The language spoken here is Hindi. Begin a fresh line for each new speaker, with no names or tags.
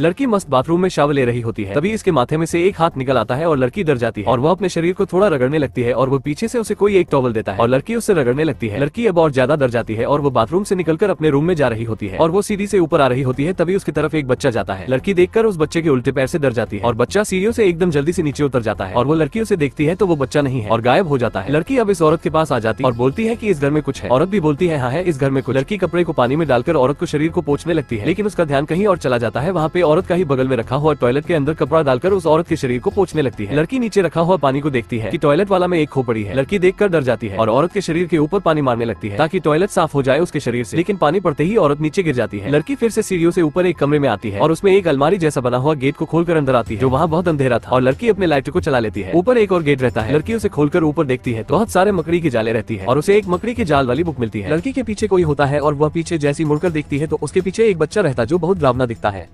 लड़की मस्त बाथरूम में शावर ले रही होती है तभी इसके माथे में से एक हाथ निकल आता है और लड़की डर जाती है और वह अपने शरीर को थोड़ा रगड़ने लगती है और वो पीछे से उसे कोई एक टॉवल देता है और लड़की उससे रगड़ने लगती है लड़की अब और ज्यादा डर जाती है और वो बाथरूम से निकलकर अपने रूम में जा रही होती है और वो सीढ़ी से ऊपर आ रही होती है तभी उसकी तरफ एक बच्चा जाता है लड़की देखकर उस बच्चे के उल्टे पैर से डर जाती है और बच्चा सीढ़ियों से एकदम जल्दी से नीचे उतर जाता है और वो लड़की उसे देखती है तो वो बच्चा नहीं है और गायब हो जाता है लड़की अब इस औरत के पास आ जाती है और बोलती है की इस घर में कुछ है औरत भी बोलती है हाँ है इस घर में कुछ लड़की कपड़े को पानी में डालकर औरत को शरीर को पोचने लगती है लेकिन उसका ध्यान कहीं और चला जाता है वहाँ पे औरत का ही बगल में रखा हुआ टॉयलेट के अंदर कपड़ा डालकर उस औरत के शरीर को पोचने लगती है लड़की नीचे रखा हुआ पानी को देखती है की टॉयलेट वाला में एक खोपड़ी है लड़की देख डर जाती है और औरत के शरीर के ऊपर पानी मारने लगती है ताकि टॉयलेट साफ हो जाए उसके शरीर ऐसी लेकिन पानी पड़ते ही औरत नीचे गिर जाती है लड़की फिर से सीढ़ियों से ऊपर एक कमरे में आती है और उसमें एक अलमारी जैसा बना हुआ गेट को खोलकर अंदर आती है जो वहाँ बहुत अंधेरा था और लड़की अपने लाइटर को चला लेती है ऊपर एक और गेट रहता है लड़की उसे खोलकर ऊपर देखती है बहुत सारे मकड़ी की जाले रहती है और उसे एक मकड़ी की जाल वाली बुक मिलती है लड़की के पीछे कोई होता है और वह पीछे जैसी मुड़कर देखती है तो उसके पीछे एक बच्चा रहता जो बहुत डरावना दिखता है